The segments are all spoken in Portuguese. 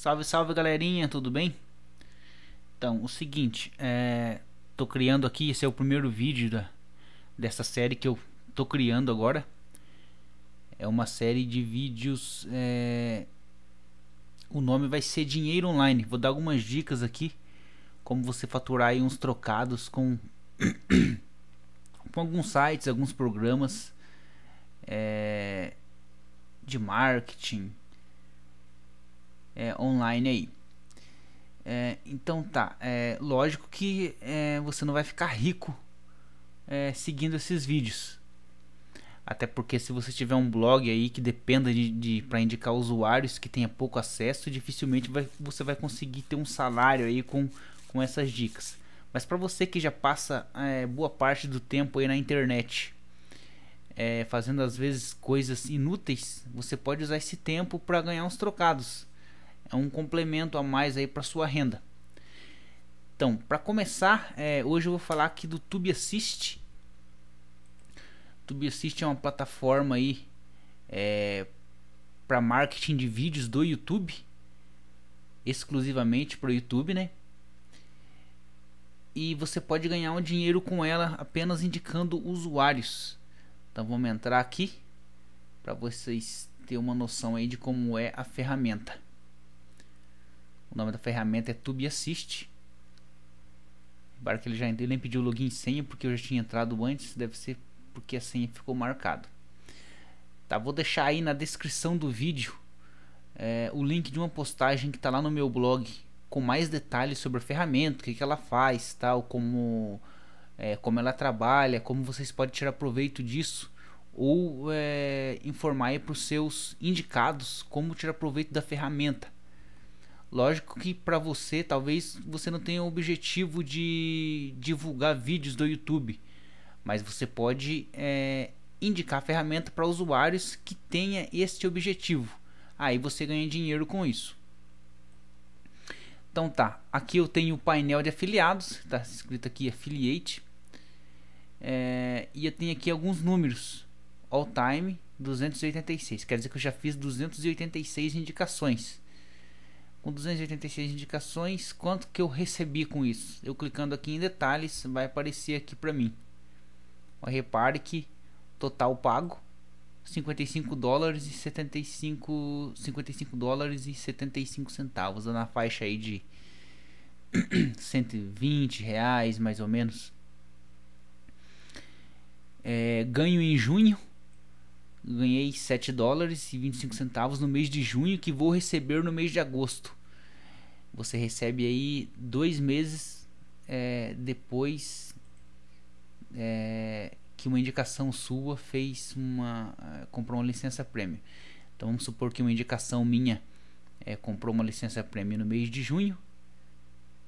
Salve, salve galerinha, tudo bem? Então, o seguinte, é, tô criando aqui, esse é o primeiro vídeo da, dessa série que eu tô criando agora. É uma série de vídeos. É, o nome vai ser Dinheiro Online. Vou dar algumas dicas aqui. Como você faturar aí uns trocados com, com alguns sites, alguns programas é, de marketing, é, online aí. É, então tá, é, lógico que é, você não vai ficar rico é, seguindo esses vídeos. Até porque se você tiver um blog aí que dependa de, de para indicar usuários que tenha pouco acesso, dificilmente vai, você vai conseguir ter um salário aí com, com essas dicas. Mas para você que já passa é, boa parte do tempo aí na internet, é, fazendo às vezes coisas inúteis, você pode usar esse tempo para ganhar uns trocados é um complemento a mais aí para sua renda. Então, para começar, é, hoje eu vou falar aqui do Tube Assist. Tube Assist é uma plataforma aí é, para marketing de vídeos do YouTube, exclusivamente para o YouTube, né? E você pode ganhar um dinheiro com ela apenas indicando usuários. Então vamos entrar aqui para vocês ter uma noção aí de como é a ferramenta. O nome da ferramenta é Tube Assist. Embora que ele já ele nem pediu login e senha porque eu já tinha entrado antes, deve ser porque a senha ficou marcado. Tá, vou deixar aí na descrição do vídeo é, o link de uma postagem que está lá no meu blog com mais detalhes sobre a ferramenta, o que, que ela faz, tal, como é, como ela trabalha, como vocês podem tirar proveito disso ou é, informar para os seus indicados como tirar proveito da ferramenta. Lógico que para você, talvez você não tenha o objetivo de divulgar vídeos do YouTube, mas você pode é, indicar ferramenta para usuários que tenha este objetivo. Aí você ganha dinheiro com isso. Então tá, aqui eu tenho o painel de afiliados, está escrito aqui affiliate. É, e eu tenho aqui alguns números. All time 286, quer dizer que eu já fiz 286 indicações com 286 indicações, quanto que eu recebi com isso? Eu clicando aqui em detalhes, vai aparecer aqui para mim. Repare que total pago 55 dólares e 75 55 dólares e 75 centavos, na faixa aí de 120 reais mais ou menos. É, ganho em junho ganhei 7 dólares e 25 centavos no mês de junho que vou receber no mês de agosto. Você recebe aí dois meses é, depois é, que uma indicação sua fez uma. É, comprou uma licença prêmio. Então vamos supor que uma indicação minha é, comprou uma licença prêmio no mês de junho,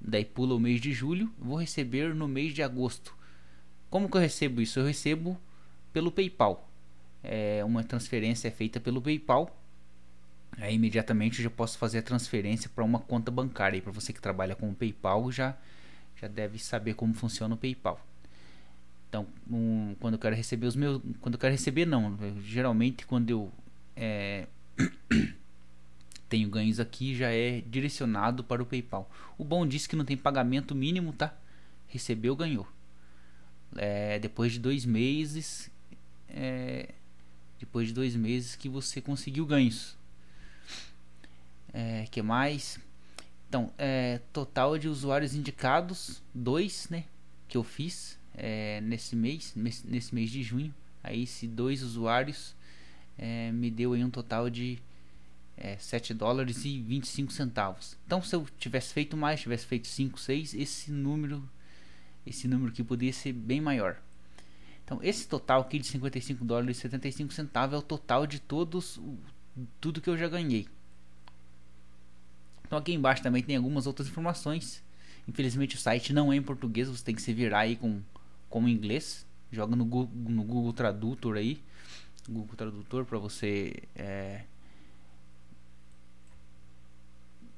daí pula o mês de julho, vou receber no mês de agosto. Como que eu recebo isso? Eu recebo pelo PayPal. É, uma transferência é feita pelo PayPal Aí é, imediatamente eu já posso fazer a transferência para uma conta bancária. E para você que trabalha com o PayPal já já deve saber como funciona o PayPal. Então, um, quando eu quero receber os meus, quando eu quero receber não, eu, geralmente quando eu é, tenho ganhos aqui já é direcionado para o PayPal. O bom disse é que não tem pagamento mínimo, tá? Recebeu, ganhou. É, depois de dois meses, é, depois de dois meses que você conseguiu ganhos. É, que mais? Então, é, total de usuários indicados, dois, né? Que eu fiz é, nesse mês, nesse mês de junho. Aí, se dois usuários é, me deu aí um total de é, 7 dólares e 25 centavos. Então, se eu tivesse feito mais, tivesse feito 5, 6, esse número, esse número que poderia ser bem maior. Então, esse total aqui de 55 dólares e 75 centavos é o total de todos, tudo que eu já ganhei. Então aqui embaixo também tem algumas outras informações. Infelizmente o site não é em português, você tem que se virar aí com o inglês. Joga no Google, no Google Tradutor aí, Google Tradutor para você é,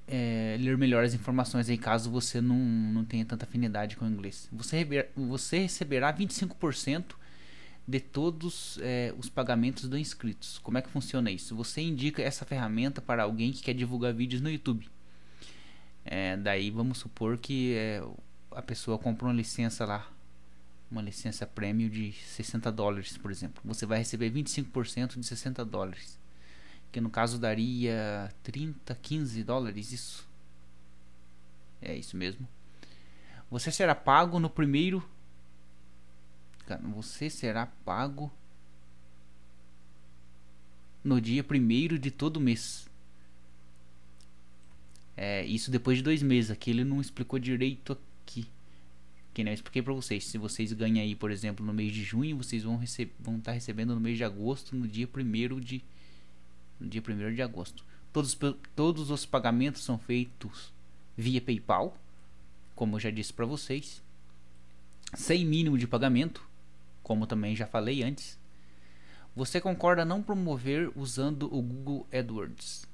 é, ler melhor as informações aí caso você não, não tenha tanta afinidade com o inglês. Você, você receberá 25% de todos é, os pagamentos dos inscritos. Como é que funciona isso? Você indica essa ferramenta para alguém que quer divulgar vídeos no YouTube. É, daí vamos supor que é, a pessoa comprou uma licença lá, uma licença prêmio de 60 dólares, por exemplo. Você vai receber 25% de 60 dólares, que no caso daria 30, 15 dólares, isso. É isso mesmo. Você será pago no primeiro. Cara, você será pago no dia primeiro de todo mês. É, isso depois de dois meses. Aqui ele não explicou direito aqui. Que nem eu expliquei pra vocês. Se vocês ganham aí, por exemplo, no mês de junho, vocês vão estar vão tá recebendo no mês de agosto, no dia 1 de. No dia 1 de agosto. Todos, todos os pagamentos são feitos via PayPal, como eu já disse para vocês. Sem mínimo de pagamento, como também já falei antes. Você concorda não promover usando o Google AdWords?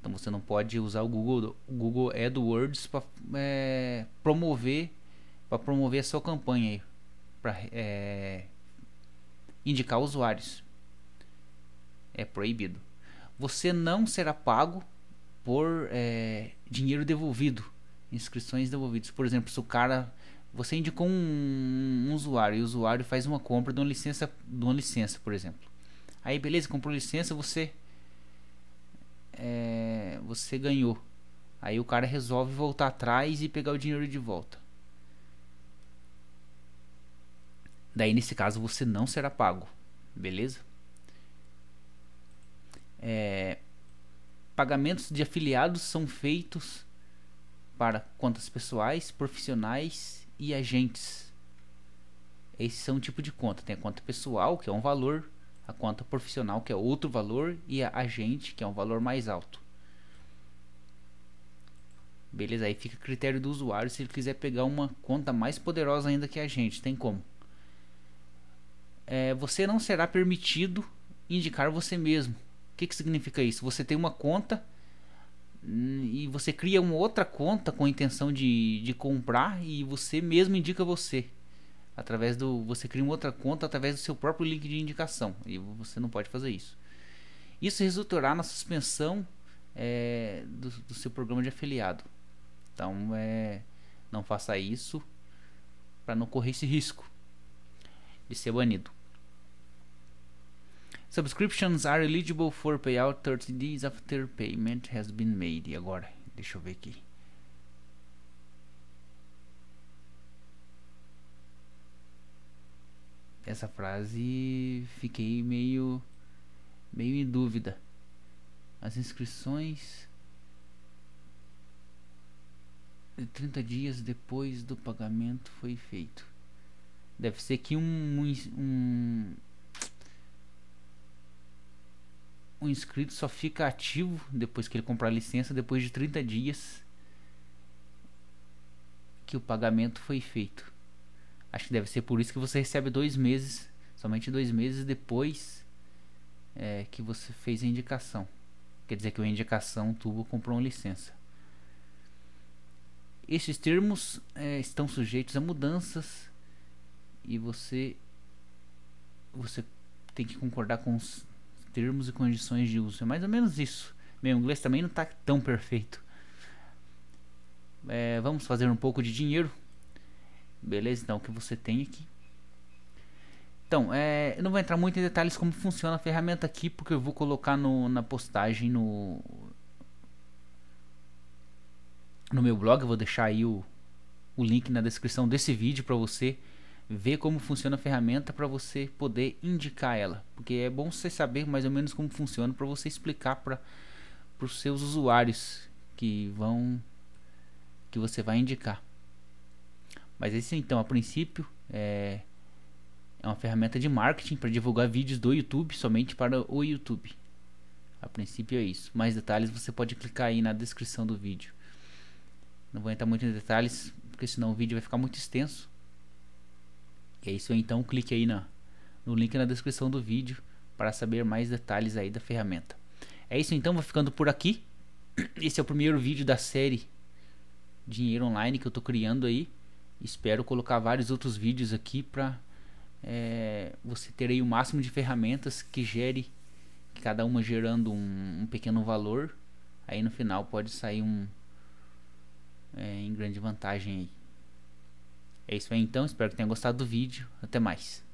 Então você não pode usar o Google, o Google AdWords para é, promover para promover a sua campanha para é, indicar usuários. É proibido. Você não será pago por é, dinheiro devolvido, inscrições devolvidas. Por exemplo, se o cara você indicou um, um, usuário e o usuário faz uma compra de uma licença, de uma licença, por exemplo. Aí beleza, comprou licença, você é, você ganhou. Aí o cara resolve voltar atrás e pegar o dinheiro de volta. Daí nesse caso você não será pago, beleza? É, pagamentos de afiliados são feitos para contas pessoais, profissionais e agentes. Esses são é o tipo de conta. Tem a conta pessoal, que é um valor, a conta profissional, que é outro valor, e a agente, que é um valor mais alto. Beleza, aí fica a critério do usuário se ele quiser pegar uma conta mais poderosa ainda que a gente, tem como. É, você não será permitido indicar você mesmo. O que, que significa isso? Você tem uma conta hum, e você cria uma outra conta com a intenção de, de comprar e você mesmo indica você através do você cria uma outra conta através do seu próprio link de indicação e você não pode fazer isso isso resultará na suspensão é, do, do seu programa de afiliado então é não faça isso para não correr esse risco de ser banido. Subscriptions are eligible for payout 30 days after payment has been made. E agora, deixa eu ver aqui. Essa frase fiquei meio meio em dúvida. As inscrições 30 dias depois do pagamento foi feito. Deve ser que um, um, um inscrito só fica ativo depois que ele comprar a licença, depois de 30 dias que o pagamento foi feito. Acho que deve ser por isso que você recebe dois meses, somente dois meses depois é, que você fez a indicação. Quer dizer que a indicação, o Tubo comprou uma licença. Esses termos é, estão sujeitos a mudanças e você você tem que concordar com os termos e condições de uso. É mais ou menos isso. Meu inglês também não está tão perfeito. É, vamos fazer um pouco de dinheiro. Beleza, então o que você tem aqui. Então, é, eu não vou entrar muito em detalhes como funciona a ferramenta aqui, porque eu vou colocar no, na postagem no, no meu blog. Eu vou deixar aí o, o link na descrição desse vídeo para você ver como funciona a ferramenta para você poder indicar ela, porque é bom você saber mais ou menos como funciona para você explicar para os seus usuários que vão que você vai indicar. Mas esse é então, a princípio, é, é uma ferramenta de marketing para divulgar vídeos do YouTube somente para o YouTube. A princípio é isso. Mais detalhes você pode clicar aí na descrição do vídeo. Não vou entrar muito em detalhes, porque senão o vídeo vai ficar muito extenso. E é isso então, clique aí na, no link na descrição do vídeo para saber mais detalhes aí da ferramenta. É isso então, vou ficando por aqui. Esse é o primeiro vídeo da série Dinheiro Online que eu estou criando aí. Espero colocar vários outros vídeos aqui para é, você ter aí o máximo de ferramentas que gere, cada uma gerando um, um pequeno valor. Aí no final pode sair um, é, em grande vantagem aí. É isso aí então, espero que tenham gostado do vídeo. Até mais.